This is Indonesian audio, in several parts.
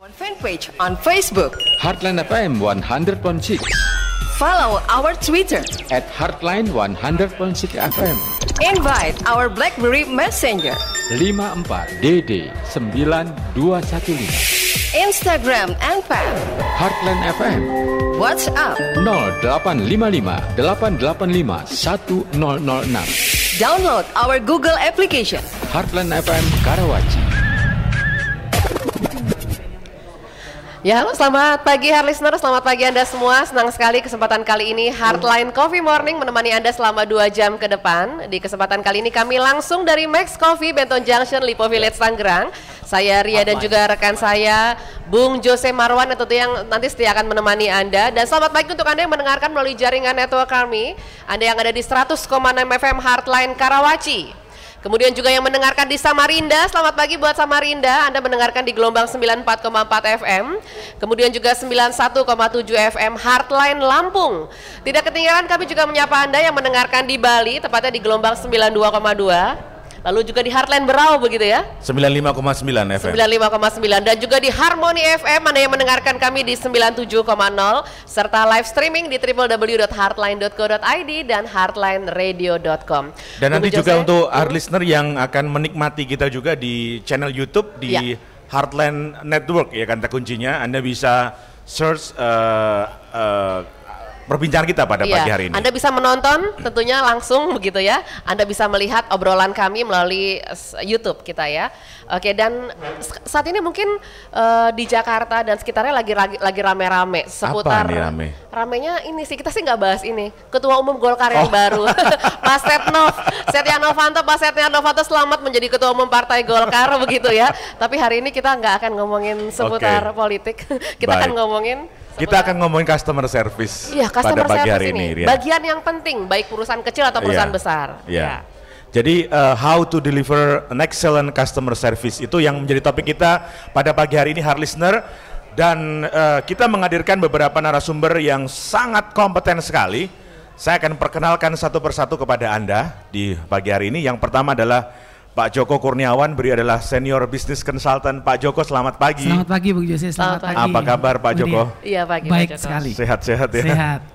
One fan page on Facebook. Heartline FM 100.6. Follow our Twitter at Heartline 100.6 FM. Invite our BlackBerry Messenger 54DD 9215. Instagram and fan. Heartline FM. WhatsApp 0855 885 1006. Download our Google application. Heartland FM Karawaci. Ya halo selamat pagi Hard Listener, selamat pagi Anda semua Senang sekali kesempatan kali ini Hardline Coffee Morning menemani Anda selama 2 jam ke depan Di kesempatan kali ini kami langsung dari Max Coffee Benton Junction, Lipo Village, ya. Tangerang Saya Ria dan juga rekan saya Bung Jose Marwan tentu yang nanti setia akan menemani Anda Dan selamat pagi untuk Anda yang mendengarkan melalui jaringan network kami Anda yang ada di 100,6 FM Hardline Karawaci Kemudian juga yang mendengarkan di Samarinda, selamat pagi buat Samarinda, Anda mendengarkan di gelombang 94,4 FM. Kemudian juga 91,7 FM Heartline Lampung. Tidak ketinggalan kami juga menyapa Anda yang mendengarkan di Bali, tepatnya di gelombang 92,2. Lalu juga di Heartland Berau begitu ya? 95,9 FM. 95,9 dan juga di Harmony FM Anda yang mendengarkan kami di 97,0 serta live streaming di www.heartline.co.id dan heartlineradio.com. Dan nanti Jose, juga untuk our listener yang akan menikmati kita juga di channel YouTube di ya. Heartland Network ya kata kuncinya. Anda bisa search uh, uh, perbincangan kita pada iya. pagi hari ini. Anda bisa menonton tentunya langsung begitu ya. Anda bisa melihat obrolan kami melalui YouTube kita ya. Oke dan saat ini mungkin uh, di Jakarta dan sekitarnya lagi lagi, lagi rame-rame seputar Apa rame? ramenya ini sih kita sih nggak bahas ini. Ketua Umum Golkar yang oh. baru Pak Setnov, Setia Novanto, Pak Setia Novanto selamat menjadi Ketua Umum Partai Golkar begitu ya. Tapi hari ini kita nggak akan ngomongin seputar okay. politik. kita Baik. akan ngomongin kita akan ngomongin customer service. Iya, customer pada service hari ini. ini ya. Bagian yang penting baik perusahaan kecil atau iya, perusahaan yeah. besar. Ya, Yeah. Jadi uh, how to deliver an excellent customer service itu yang menjadi topik kita pada pagi hari ini hard listener dan uh, kita menghadirkan beberapa narasumber yang sangat kompeten sekali. Saya akan perkenalkan satu persatu kepada Anda di pagi hari ini. Yang pertama adalah Pak Joko Kurniawan beri adalah senior business consultant. Pak Joko selamat pagi. Selamat pagi Bu Jose, selamat, pagi. Apa kabar Pak Joko? Iya pagi Baik Pak sekali. Sehat-sehat ya. Sehat.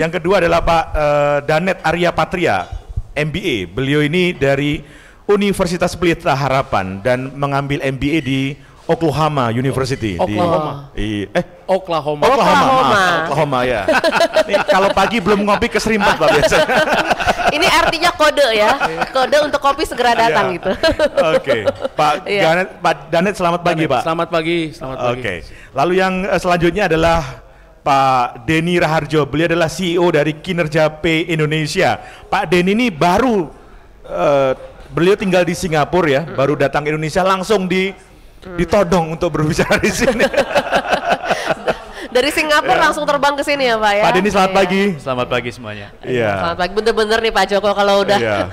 Yang kedua adalah Pak uh, Danet Arya Patria, MBA. Beliau ini dari Universitas Pelita Harapan dan mengambil MBA di Oklahoma University Oklahoma. di, eh Oklahoma. Oklahoma. Oklahoma, ah, Oklahoma ya. kalau pagi belum ngopi ke lah Pak biasanya. Ini artinya kode ya. Kode untuk kopi segera iya. datang gitu. Oke. Pak Janet iya. Pak Danet selamat pagi, Danet, Pak. Selamat pagi, selamat pagi. Oke. Okay. Lalu yang eh, selanjutnya adalah Pak Deni Raharjo. Beliau adalah CEO dari Kinerja P Indonesia. Pak Deni ini baru uh, beliau tinggal di Singapura ya, hmm. baru datang Indonesia langsung di hmm. ditodong untuk berbicara di sini. Dari Singapura yeah. langsung terbang ke sini ya Pak ya. Pak Denny selamat yeah. pagi. Selamat pagi semuanya. Iya. Yeah. Selamat pagi. Bener-bener nih Pak Joko kalau udah. Yeah.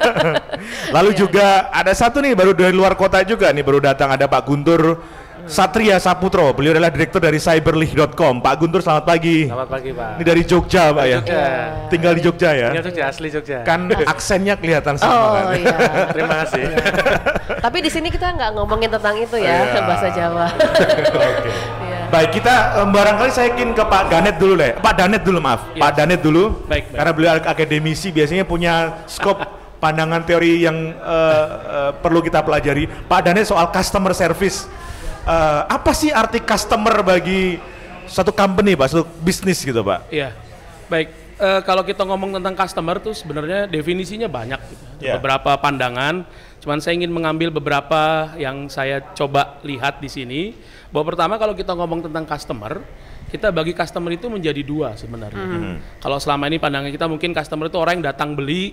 Lalu yeah. juga ada satu nih baru dari luar kota juga nih baru datang ada Pak Guntur Satria Saputro. Beliau adalah direktur dari cyberlih.com. Pak Guntur selamat pagi. Selamat pagi, Pak. Ini dari Jogja, Pak ya. Jogja. Tinggal di Jogja ya. Tinggal Jogja, asli Jogja. Kan aksennya kelihatan sama oh, kan. Iya. Terima kasih. Iya. Tapi di sini kita nggak ngomongin tentang itu ya, iya. bahasa Jawa. Oke. Okay. Iya. Baik, kita barangkali saya yakin ke Pak Danet dulu deh. Pak Danet dulu, maaf. Yes. Iya. Pak Danet dulu. Baik, baik. Karena beliau akademisi biasanya punya scope pandangan teori yang uh, uh, perlu kita pelajari. Pak Danet soal customer service uh, apa sih arti customer bagi satu company pak, satu bisnis gitu pak? Iya, baik. Uh, kalau kita ngomong tentang customer tuh sebenarnya definisinya banyak, gitu. yeah. beberapa pandangan. Cuman saya ingin mengambil beberapa yang saya coba lihat di sini. Bahwa pertama kalau kita ngomong tentang customer, kita bagi customer itu menjadi dua sebenarnya. Mm -hmm. Kalau selama ini pandangan kita mungkin customer itu orang yang datang beli,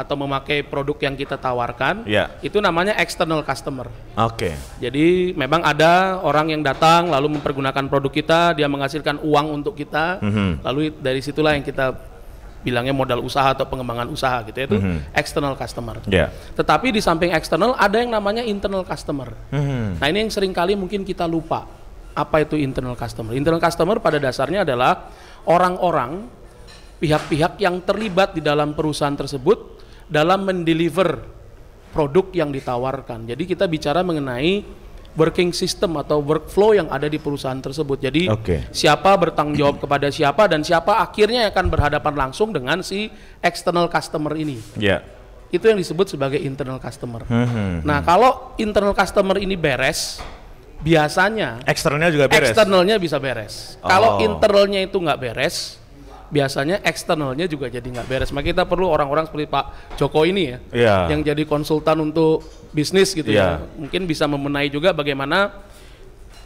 atau memakai produk yang kita tawarkan, yeah. itu namanya external customer. Oke. Okay. Jadi memang ada orang yang datang lalu mempergunakan produk kita, dia menghasilkan uang untuk kita, mm -hmm. lalu dari situlah yang kita bilangnya modal usaha atau pengembangan usaha gitu ya itu mm -hmm. external customer. Yeah. Tetapi di samping external ada yang namanya internal customer. Mm -hmm. Nah ini yang seringkali mungkin kita lupa apa itu internal customer. Internal customer pada dasarnya adalah orang-orang pihak-pihak yang terlibat di dalam perusahaan tersebut dalam mendeliver produk yang ditawarkan. Jadi kita bicara mengenai working system atau workflow yang ada di perusahaan tersebut. Jadi okay. siapa bertanggung jawab kepada siapa dan siapa akhirnya akan berhadapan langsung dengan si external customer ini. Yeah. Itu yang disebut sebagai internal customer. Hmm, hmm, hmm. nah hmm. kalau internal customer ini beres, biasanya externalnya juga beres. Eksternalnya bisa beres. Oh. Kalau internalnya itu nggak beres, biasanya eksternalnya juga jadi nggak beres. Maka kita perlu orang-orang seperti Pak Joko ini ya, yeah. yang jadi konsultan untuk bisnis gitu yeah. ya. Iya. Mungkin bisa memenai juga bagaimana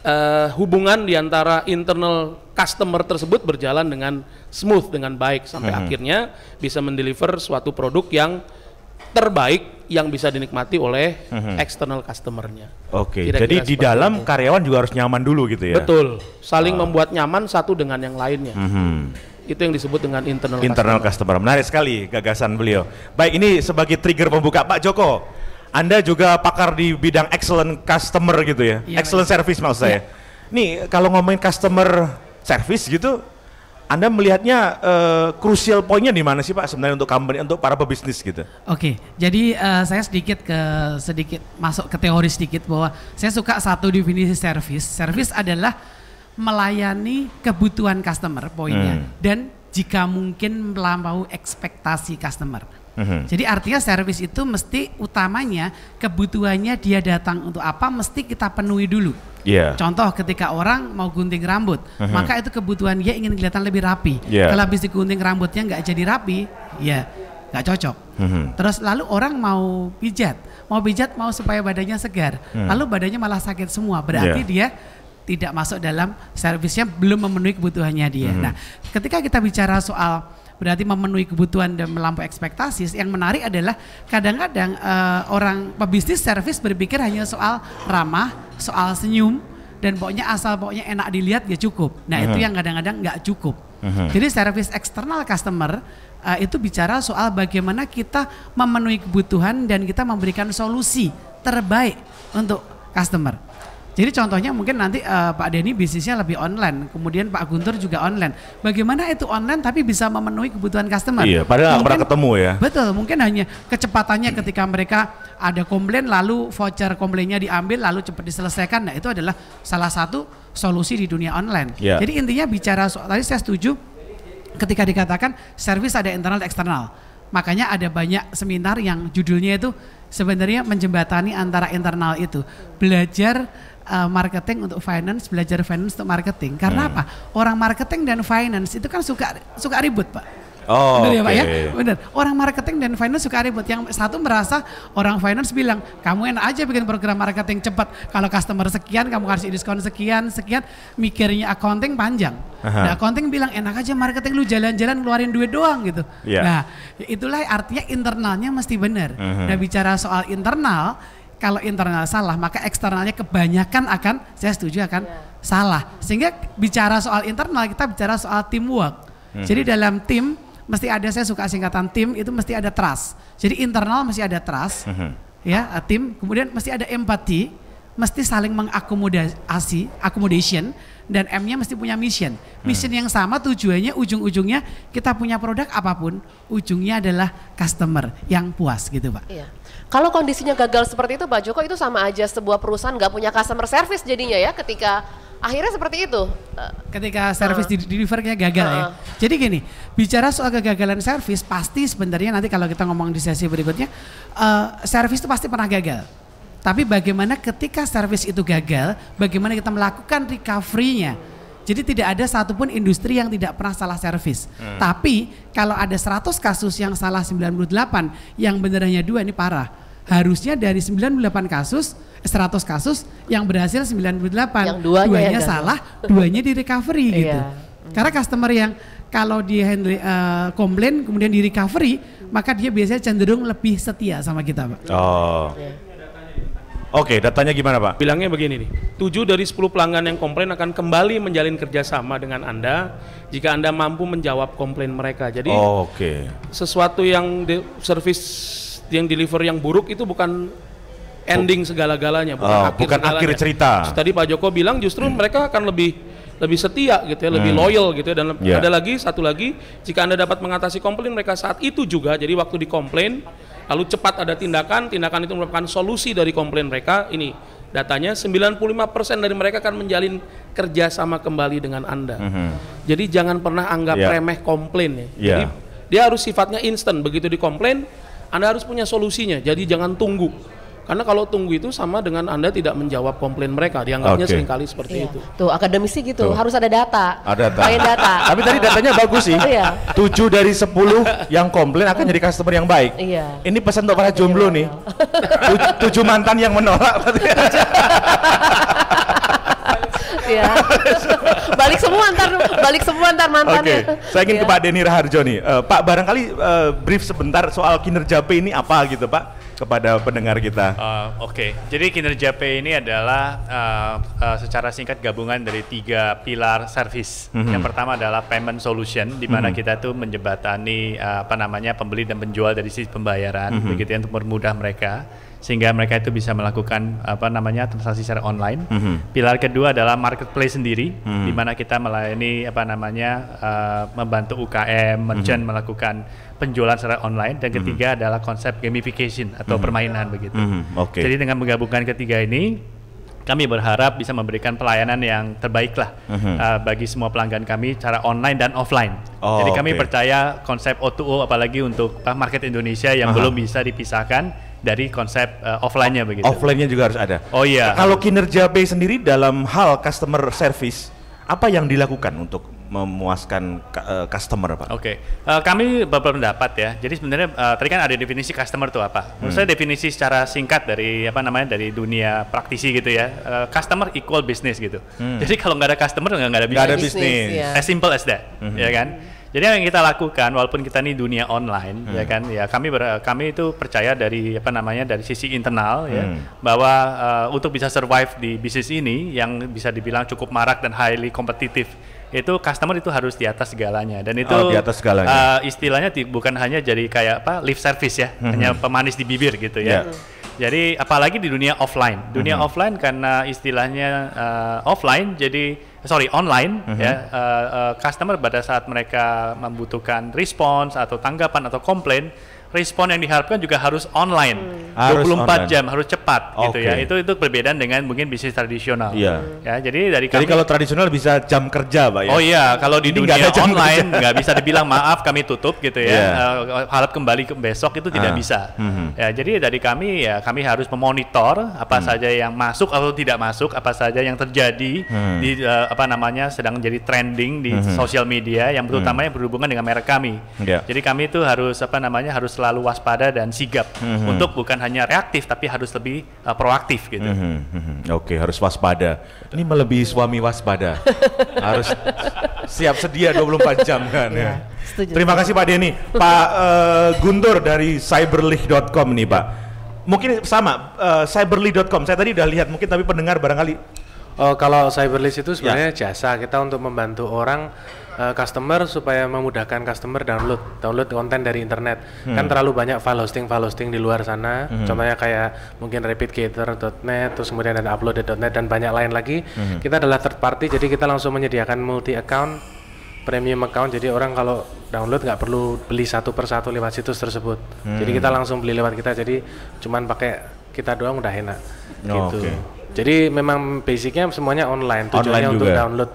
uh, hubungan diantara internal customer tersebut berjalan dengan smooth, dengan baik sampai mm -hmm. akhirnya bisa mendeliver suatu produk yang terbaik yang bisa dinikmati oleh mm -hmm. external customernya. Oke. Okay. Jadi di dalam itu. karyawan juga harus nyaman dulu gitu ya. Betul. Saling ah. membuat nyaman satu dengan yang lainnya. Mm -hmm. Itu yang disebut dengan internal, internal customer. customer. Menarik sekali gagasan beliau. Baik, ini sebagai trigger pembuka Pak Joko. Anda juga pakar di bidang excellent customer gitu ya. ya excellent ya. service maksud saya. Ya. Nih, kalau ngomongin customer service gitu, anda melihatnya krusial eh, uh, poinnya di mana sih Pak sebenarnya untuk company untuk para pebisnis gitu? Oke, jadi uh, saya sedikit ke sedikit masuk ke teori sedikit bahwa saya suka satu definisi service. Service adalah melayani kebutuhan customer poinnya hmm. dan jika mungkin melampaui ekspektasi customer. Uhum. Jadi artinya service itu mesti utamanya kebutuhannya dia datang untuk apa mesti kita penuhi dulu. Yeah. Contoh ketika orang mau gunting rambut, uhum. maka itu kebutuhan dia ingin kelihatan lebih rapi. Yeah. Kalau habis digunting rambutnya nggak jadi rapi, ya nggak cocok. Uhum. Terus lalu orang mau pijat, mau pijat mau supaya badannya segar, hmm. lalu badannya malah sakit semua. Berarti yeah. dia tidak masuk dalam servisnya belum memenuhi kebutuhannya dia. Mm -hmm. Nah, ketika kita bicara soal berarti memenuhi kebutuhan dan melampaui ekspektasi. Yang menarik adalah kadang-kadang uh, orang pebisnis servis berpikir hanya soal ramah, soal senyum, dan pokoknya asal pokoknya enak dilihat ya cukup. Nah uh-huh. itu mhm. yang kadang-kadang nggak cukup. Uh-huh. Jadi service eksternal customer uh, itu bicara soal bagaimana kita memenuhi kebutuhan dan kita memberikan solusi terbaik untuk customer. Jadi contohnya mungkin nanti uh, Pak Denny bisnisnya lebih online, kemudian Pak Guntur juga online. Bagaimana itu online tapi bisa memenuhi kebutuhan customer? Iya, padahal nggak pernah ketemu ya. Betul, mungkin hanya kecepatannya ketika mereka ada komplain lalu voucher komplainnya diambil lalu cepat diselesaikan. Nah, itu adalah salah satu solusi di dunia online. Yeah. Jadi intinya bicara soal tadi saya setuju ketika dikatakan servis ada internal eksternal. Makanya ada banyak seminar yang judulnya itu sebenarnya menjembatani antara internal itu. Belajar Eh, marketing untuk finance, belajar finance untuk marketing. Karena hmm. apa? Orang marketing dan finance itu kan suka suka ribut, Pak. Oh, benar ya pak ya, benar. Orang marketing dan finance suka ribut. Yang satu merasa orang finance bilang, kamu enak aja bikin program marketing cepat. Kalau customer sekian, kamu harus diskon sekian, sekian. Mikirnya accounting panjang. Uh-huh. Nah, accounting bilang enak aja marketing lu jalan-jalan keluarin duit doang gitu. Yeah. Nah, itulah artinya internalnya mesti benar. Uh -huh. Nah, bicara soal internal, kalau internal salah maka eksternalnya kebanyakan akan saya setuju akan yeah. salah sehingga bicara soal internal kita bicara soal teamwork hmm. jadi dalam tim mesti ada saya suka singkatan tim itu mesti ada trust jadi internal mesti ada trust hmm. ya tim kemudian mesti ada empati mesti saling mengakomodasi accommodation dan M-nya mesti punya mission hmm. mission hmm. yang sama tujuannya ujung-ujungnya kita punya produk apapun ujungnya adalah customer yang puas gitu pak yeah. Kalau kondisinya gagal seperti itu Pak Joko itu sama aja sebuah perusahaan nggak punya customer service jadinya ya ketika akhirnya seperti itu. Eh, ketika service uh. Eh. delivernya gagal uh. ya. Eh. Jadi gini, bicara soal kegagalan service pasti sebenarnya nanti kalau kita ngomong di sesi berikutnya uh, service itu pasti pernah gagal. Tapi bagaimana ketika service itu gagal, bagaimana kita melakukan recovery-nya? Jadi tidak ada satupun industri yang tidak pernah salah servis. Hmm. Tapi kalau ada 100 kasus yang salah 98, yang benernya dua ini parah. Harusnya dari 98 kasus, 100 eh, kasus yang berhasil 98, yang duanya, duanya salah, kan? duanya di recovery iya. gitu. Iya. Karena customer yang kalau dia handle, uh, komplain kemudian di recovery, maka dia biasanya cenderung lebih setia sama kita, Pak. Oh. Okay. Iya. Oke, datanya gimana Pak? Bilangnya begini nih, 7 dari 10 pelanggan yang komplain akan kembali menjalin kerjasama dengan Anda jika Anda mampu menjawab komplain mereka. Jadi oh, oke. Sesuatu yang di, service yang deliver yang buruk itu bukan ending segala-galanya, bukan, oh, akhir, bukan segala akhir cerita. tadi Pak Joko bilang justru hmm. mereka akan lebih lebih setia gitu ya, lebih hmm. loyal gitu ya. Dan yeah. ada lagi satu lagi, jika Anda dapat mengatasi komplain mereka saat itu juga, jadi waktu dikomplain, lalu cepat ada tindakan, tindakan itu merupakan solusi dari komplain mereka. Ini datanya 95% dari mereka akan menjalin kerjasama kembali dengan Anda. Mm -hmm. Jadi jangan pernah anggap yeah. remeh komplain ya. Yeah. Jadi dia harus sifatnya instan, begitu dikomplain, Anda harus punya solusinya. Jadi jangan tunggu karena kalau tunggu itu sama dengan Anda tidak menjawab komplain mereka, dianggapnya okay. seringkali seperti iya. itu. Tuh, akademisi gitu, Tuh. harus ada data. Ada data. data. Tapi tadi datanya bagus sih. Iya. 7 dari 10 yang komplain akan jadi customer yang baik. Iya. Ini pesan untuk para jomblo iya, nih. 7 iya, iya. mantan yang menolak. ya. balik semua ntar, balik semua ntar mantan. Oke. Okay. Saya ingin ya. ke Pak Denny Raharjo nih. Uh, Pak barangkali uh, brief sebentar soal kinerja P ini apa gitu, Pak? kepada pendengar kita. Uh, Oke, okay. jadi kinerja P ini adalah uh, uh, secara singkat gabungan dari tiga pilar service. Mm -hmm. Yang pertama adalah payment solution, di mana mm -hmm. kita tuh menjembatani uh, apa namanya pembeli dan penjual dari sisi pembayaran, mm -hmm. begitu ya, untuk mempermudah mereka sehingga mereka itu bisa melakukan apa namanya transaksi secara online. Mm -hmm. Pilar kedua adalah marketplace sendiri, mm -hmm. di mana kita melayani apa namanya uh, membantu UKM merchant mm -hmm. melakukan penjualan secara online dan ketiga mm-hmm. adalah konsep gamification atau mm-hmm. permainan begitu. Mm-hmm. Okay. Jadi dengan menggabungkan ketiga ini kami berharap bisa memberikan pelayanan yang terbaik lah mm-hmm. uh, bagi semua pelanggan kami cara online dan offline. Oh, Jadi kami okay. percaya konsep O2O apalagi untuk market Indonesia yang uh belum bisa dipisahkan dari konsep uh, offline-nya begitu. Offline-nya juga harus ada. Oh iya. Kalau kinerja B sendiri dalam hal customer service apa yang dilakukan untuk memuaskan eh, customer pak. Oke, okay. uh, eh, kami pendapat ya. Jadi sebenarnya uh, tadi kan ada definisi customer itu apa? Menurut hmm. saya definisi secara singkat dari apa namanya dari dunia praktisi gitu ya. Uh, customer equal business gitu. Hmm. Jadi kalau nggak ada customer nggak ada bisnis. Nggak ada bisnis. Yeah. As simple as that, hmm. ya kan. Jadi yang kita lakukan, walaupun kita ini dunia online, ya hmm. ya kan, ya kami ber, kami itu percaya dari apa namanya dari sisi internal ya, hmm. ya bahwa uh, untuk bisa survive di bisnis ini yang bisa dibilang cukup marak dan highly kompetitif itu customer itu harus di atas segalanya dan oh, itu oh, di atas segalanya. Uh, istilahnya di, bukan hanya jadi kayak apa lift service ya, mm-hmm. hanya pemanis di bibir gitu ya. Yeah. Jadi apalagi di dunia offline, dunia mm-hmm. offline karena istilahnya uh, offline jadi sorry online mm-hmm. ya uh, uh, customer pada saat mereka membutuhkan respons atau tanggapan atau komplain respon yang diharapkan juga harus online. Hmm. Harus 24 online. jam, harus cepat okay. gitu ya. Itu itu perbedaan dengan mungkin bisnis tradisional. Yeah. Ya, jadi dari kami, Jadi kalau tradisional bisa jam kerja, Pak ya. Oh iya, kalau di dunia gak online nggak bisa dibilang maaf kami tutup gitu ya. Yeah. Iya. Uh, harap kembali ke besok itu tidak ah. bisa. Mm -hmm. Ya, jadi dari kami ya kami harus memonitor apa hmm. saja yang masuk atau tidak masuk, apa saja yang terjadi hmm. di uh, apa namanya sedang jadi trending di mm -hmm. sosial media yang terutama hmm. yang berhubungan dengan merek kami. Yeah. Jadi kami itu harus apa namanya harus selalu waspada dan sigap mm-hmm. untuk bukan hanya reaktif tapi harus lebih uh, proaktif gitu. Mm-hmm. Oke, okay, harus waspada. Ini melebihi suami waspada. harus siap sedia 24 jam kan iya, ya. ya. Terima kasih Pak Denny. Pak uh, Guntur dari cyberlih.com nih, Pak. Mungkin sama uh, eh, cyberlih.com. Saya tadi udah lihat mungkin tapi pendengar barangkali Oh, kalau Cyberlist itu ya. sebenarnya ya. jasa kita untuk membantu orang uh, customer supaya memudahkan customer download download konten dari internet. Kan hmm. Kan terlalu banyak file hosting file hosting di luar sana. Hmm. Contohnya kayak mungkin repeatgator.net terus kemudian ada uploaded.net dan banyak lain lagi. Hmm. Kita adalah third party jadi kita langsung menyediakan multi account premium account jadi orang kalau download nggak perlu beli satu persatu lewat situs tersebut. Hmm. Jadi kita langsung beli lewat kita jadi cuman pakai kita doang udah enak. Oh, gitu. Okay jadi memang basicnya semuanya online, tujuannya online juga. untuk download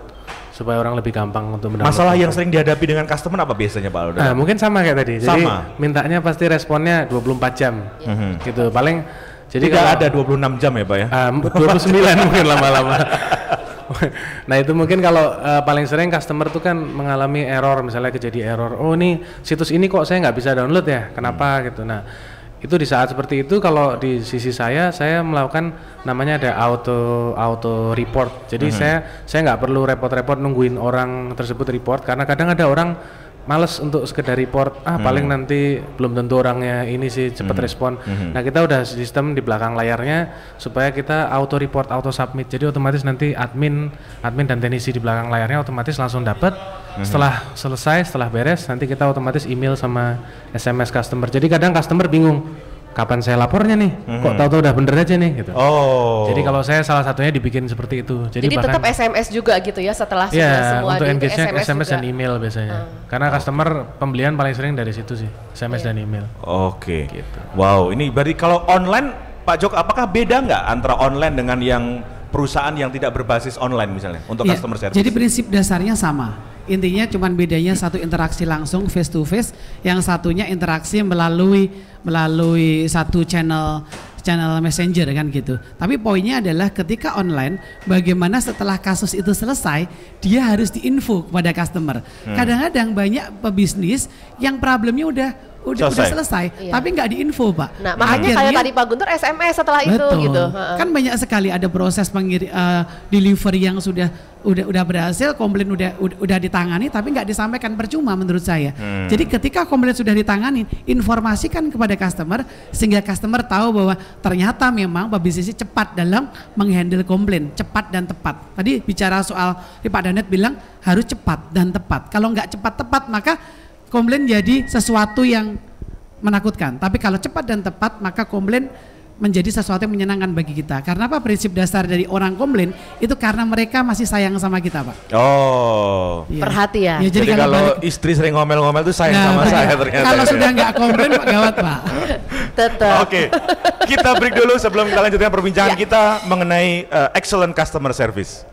supaya orang lebih gampang untuk mendapatkan Masalah yang sering dihadapi dengan customer apa biasanya Pak Nah, mungkin sama kayak tadi. Jadi sama. mintanya pasti responnya 24 jam. Yeah. Mm Gitu. Paling jadi Tidak kalau, ada 26 jam ya Pak ya? Ah, uh, 29 mungkin lama-lama. nah itu mungkin kalau uh, paling sering customer tuh kan mengalami error misalnya kejadi error oh ini situs ini kok saya nggak bisa download ya kenapa hmm. gitu nah itu di saat seperti itu kalau di sisi saya saya melakukan namanya ada auto auto report jadi mm -hmm. saya saya nggak perlu repot-repot nungguin orang tersebut report karena kadang ada orang males untuk sekedar report ah hmm. paling nanti belum tentu orangnya ini sih cepat hmm. respon hmm. nah kita udah sistem di belakang layarnya supaya kita auto report auto submit jadi otomatis nanti admin admin dan teknisi di belakang layarnya otomatis langsung dapat hmm. setelah selesai setelah beres nanti kita otomatis email sama sms customer jadi kadang customer bingung kapan saya lapornya nih hmm. kok mm-hmm. tahu-tahu udah bener aja nih gitu oh jadi kalau saya salah satunya dibikin seperti itu jadi, jadi tetap SMS juga gitu ya setelah yeah, iya, semua untuk di SMS, SMS dan email biasanya hmm. karena oh. customer pembelian paling sering dari situ sih SMS yeah. dan email oke okay. gitu. wow ini berarti kalau online Pak Jok apakah beda nggak antara online dengan yang perusahaan yang tidak berbasis online misalnya untuk ya, customer service jadi prinsip dasarnya sama intinya cuma bedanya satu interaksi langsung face to face, yang satunya interaksi melalui melalui satu channel channel messenger kan gitu. Tapi poinnya adalah ketika online, bagaimana setelah kasus itu selesai, dia harus diinfo kepada customer. Hmm. Kadang-kadang banyak pebisnis yang problemnya udah udah selesai, udah selesai iya. tapi nggak diinfo pak. Nah makanya Akhirnya, saya tadi Pak Guntur SMS setelah betul. itu gitu. Kan banyak sekali ada proses pengir uh, eh, delivery yang sudah udah udah berhasil komplain udah udah ditangani tapi nggak disampaikan percuma menurut saya. Hmm. Jadi ketika komplain sudah ditangani, informasikan kepada customer sehingga customer tahu bahwa ternyata memang BPCC cepat dalam menghandle komplain, cepat dan tepat. Tadi bicara soal Pak Danet bilang harus cepat dan tepat. Kalau nggak cepat tepat maka komplain jadi sesuatu yang menakutkan. Tapi kalau cepat dan tepat, maka komplain menjadi sesuatu yang menyenangkan bagi kita. Karena apa prinsip dasar dari orang komplain itu karena mereka masih sayang sama kita, Pak. Oh. Ya. Perhatian. Ya, jadi, jadi kalau, balik, istri sering ngomel-ngomel itu sayang nah, sama saya saya ternyata. Kalau sudah nggak komplain Pak gawat, Pak. Tetap. Oke. Okay. Kita break dulu sebelum kita lanjutkan perbincangan ya. kita mengenai uh, excellent customer service.